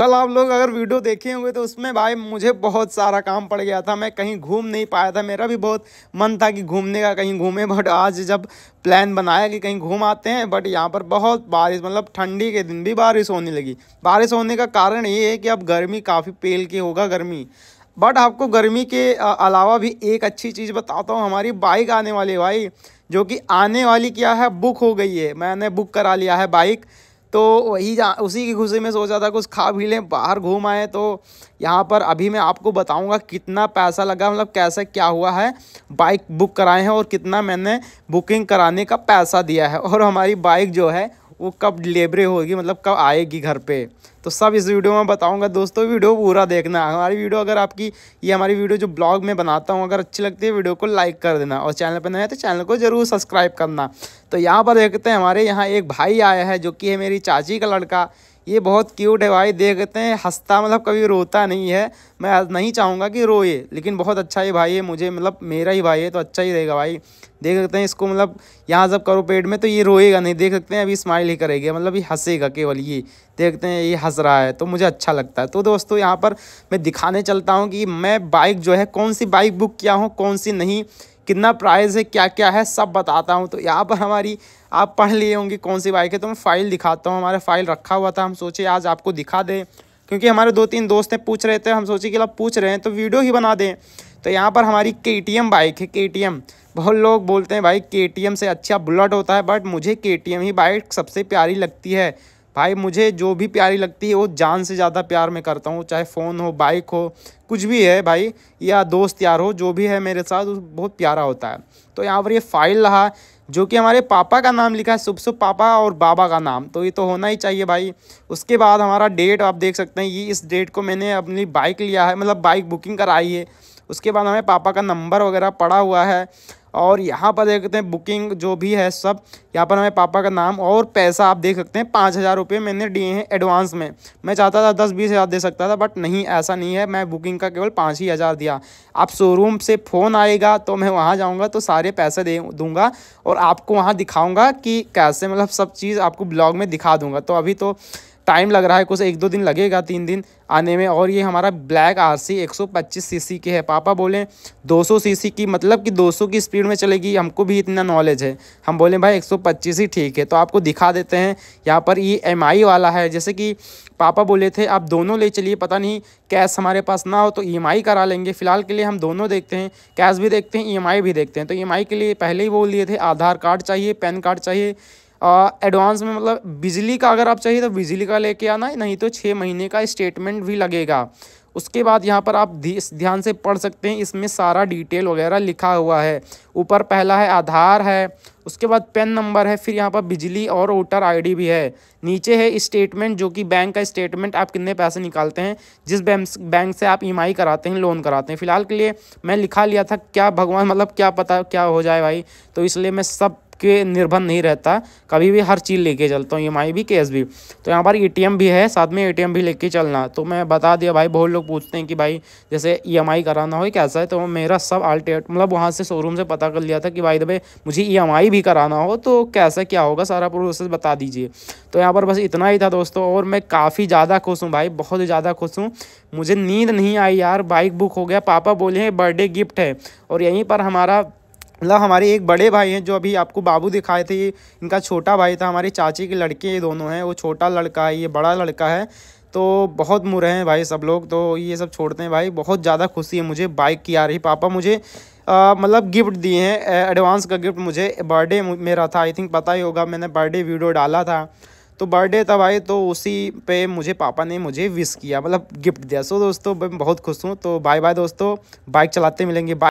कल आप लोग अगर वीडियो देखे होंगे तो उसमें भाई मुझे बहुत सारा काम पड़ गया था मैं कहीं घूम नहीं पाया था मेरा भी बहुत मन था कि घूमने का कहीं घूमें बट आज जब प्लान बनाया कि कहीं घूम आते हैं बट यहाँ पर बहुत बारिश मतलब ठंडी के दिन भी बारिश होने लगी बारिश होने का कारण ये है कि अब गर्मी काफ़ी पेल की होगा गर्मी बट आपको गर्मी के अलावा भी एक अच्छी चीज़ बताता हूँ हमारी बाइक आने वाली भाई जो कि आने वाली क्या है बुक हो गई है मैंने बुक करा लिया है बाइक तो वही जा उसी की खुशी में सोचा था कुछ खा भी लें बाहर घूम आए तो यहाँ पर अभी मैं आपको बताऊँगा कितना पैसा लगा मतलब कैसे क्या हुआ है बाइक बुक कराए हैं और कितना मैंने बुकिंग कराने का पैसा दिया है और हमारी बाइक जो है वो कब डिलीवरी होगी मतलब कब आएगी घर पे तो सब इस वीडियो में बताऊंगा दोस्तों वीडियो पूरा देखना हमारी वीडियो अगर आपकी ये हमारी वीडियो जो ब्लॉग में बनाता हूँ अगर अच्छी लगती है वीडियो को लाइक कर देना और चैनल पर नए तो चैनल को ज़रूर सब्सक्राइब करना तो यहाँ पर देखते हैं हमारे यहाँ एक भाई आया है जो कि है मेरी चाची का लड़का ये बहुत क्यूट है भाई देखते हैं हंसता मतलब कभी रोता नहीं है मैं नहीं चाहूँगा कि रोए लेकिन बहुत अच्छा ही भाई है मुझे मतलब मेरा ही भाई है तो अच्छा ही रहेगा भाई देख सकते हैं इसको मतलब यहाँ जब करो पेट में तो ये रोएगा नहीं देख सकते हैं अभी स्माइल ही करेगा मतलब ये हंसेगा केवल ये देखते हैं ये हंस रहा है तो मुझे अच्छा लगता है तो दोस्तों यहाँ पर मैं दिखाने चलता हूँ कि मैं बाइक जो है कौन सी बाइक बुक किया हूँ कौन सी नहीं कितना प्राइस है क्या क्या है सब बताता हूँ तो यहाँ पर हमारी आप पढ़ लिए होंगे कौन सी बाइक है तो मैं फ़ाइल दिखाता हूँ हमारा फ़ाइल रखा हुआ था हम सोचे आज आपको दिखा दें क्योंकि हमारे दो तीन दोस्त हैं पूछ रहे थे हम सोचे कि आप पूछ रहे हैं तो वीडियो ही बना दें तो यहाँ पर हमारी के बाइक है के बहुत लोग बोलते हैं भाई के से अच्छा बुलेट होता है बट मुझे के ही बाइक सबसे प्यारी लगती है भाई मुझे जो भी प्यारी लगती है वो जान से ज़्यादा प्यार मैं करता हूँ चाहे फ़ोन हो बाइक हो कुछ भी है भाई या दोस्त यार हो जो भी है मेरे साथ बहुत प्यारा होता है तो यहाँ पर ये फाइल रहा जो कि हमारे पापा का नाम लिखा है सुबह सुबह पापा और बाबा का नाम तो ये तो होना ही चाहिए भाई उसके बाद हमारा डेट आप देख सकते हैं ये इस डेट को मैंने अपनी बाइक लिया है मतलब बाइक बुकिंग कराई है उसके बाद हमें पापा का नंबर वगैरह पड़ा हुआ है और यहाँ पर देख सकते हैं बुकिंग जो भी है सब यहाँ पर हमें पापा का नाम और पैसा आप देख सकते हैं पाँच हज़ार रुपये मैंने दिए हैं एडवांस में मैं चाहता था दस बीस हज़ार दे सकता था बट नहीं ऐसा नहीं है मैं बुकिंग का केवल पाँच ही हज़ार दिया आप शोरूम से फ़ोन आएगा तो मैं वहाँ जाऊँगा तो सारे पैसे दे दूँगा और आपको वहाँ दिखाऊँगा कि कैसे मतलब सब चीज़ आपको ब्लॉग में दिखा दूँगा तो अभी तो टाइम लग रहा है कुछ एक दो दिन लगेगा तीन दिन आने में और ये हमारा ब्लैक आर सी एक सीसी की है पापा बोले 200 सीसी की मतलब कि 200 की स्पीड में चलेगी हमको भी इतना नॉलेज है हम बोले भाई 125 ही ठीक है तो आपको दिखा देते हैं यहाँ पर ये एम वाला है जैसे कि पापा बोले थे आप दोनों ले चलिए पता नहीं कैश हमारे पास ना हो तो ई e करा लेंगे फ़िलहाल के लिए हम दोनों देखते हैं कैश भी देखते हैं ई e भी देखते हैं तो ई e के लिए पहले ही बोल दिए थे आधार कार्ड चाहिए पैन कार्ड चाहिए एडवांस में मतलब बिजली का अगर आप चाहिए तो बिजली का लेके आना नहीं तो छः महीने का स्टेटमेंट भी लगेगा उसके बाद यहाँ पर आप ध्यान से पढ़ सकते हैं इसमें सारा डिटेल वगैरह लिखा हुआ है ऊपर पहला है आधार है उसके बाद पेन नंबर है फिर यहाँ पर बिजली और वोटर आईडी भी है नीचे है स्टेटमेंट जो कि बैंक का स्टेटमेंट आप कितने पैसे निकालते हैं जिस बैंक से आप ई e कराते हैं लोन कराते हैं फिलहाल के लिए मैं लिखा लिया था क्या भगवान मतलब क्या पता क्या हो जाए भाई तो इसलिए मैं सब के निर्भर नहीं रहता कभी भी हर चीज़ लेके चलता हूँ ई e भी कैश भी तो यहाँ पर एम भी है साथ में ए भी लेके चलना तो मैं बता दिया भाई बहुत लोग पूछते हैं कि भाई जैसे ई e कराना हो कैसा है तो मेरा सब अल्टेट मतलब वहाँ से शोरूम से पता कर लिया था कि भाई दबे मुझे ई e भी कराना हो तो कैसा क्या होगा सारा प्रोसेस बता दीजिए तो यहाँ पर बस इतना ही था दोस्तों और मैं काफ़ी ज़्यादा खुश हूँ भाई बहुत ज़्यादा खुश हूँ मुझे नींद नहीं आई यार बाइक बुक हो गया पापा बोले बर्थडे गिफ्ट है और यहीं पर हमारा मतलब हमारे एक बड़े भाई हैं जो अभी आपको बाबू दिखाए थे इनका छोटा भाई था हमारे चाची के लड़के ये दोनों हैं वो छोटा लड़का है ये बड़ा लड़का है तो बहुत मुरे हैं भाई सब लोग तो ये सब छोड़ते हैं भाई बहुत ज़्यादा खुशी है मुझे बाइक की आ रही पापा मुझे मतलब गिफ्ट दिए हैं एडवांस का गिफ्ट मुझे बर्थडे मेरा था आई थिंक पता ही होगा मैंने बर्थडे वीडियो डाला था तो बर्थडे था भाई तो उसी पे मुझे पापा ने मुझे विश किया मतलब गिफ्ट दिया सो दोस्तों मैं बहुत खुश हूँ तो बाय बाय दोस्तों बाइक चलाते मिलेंगे बाय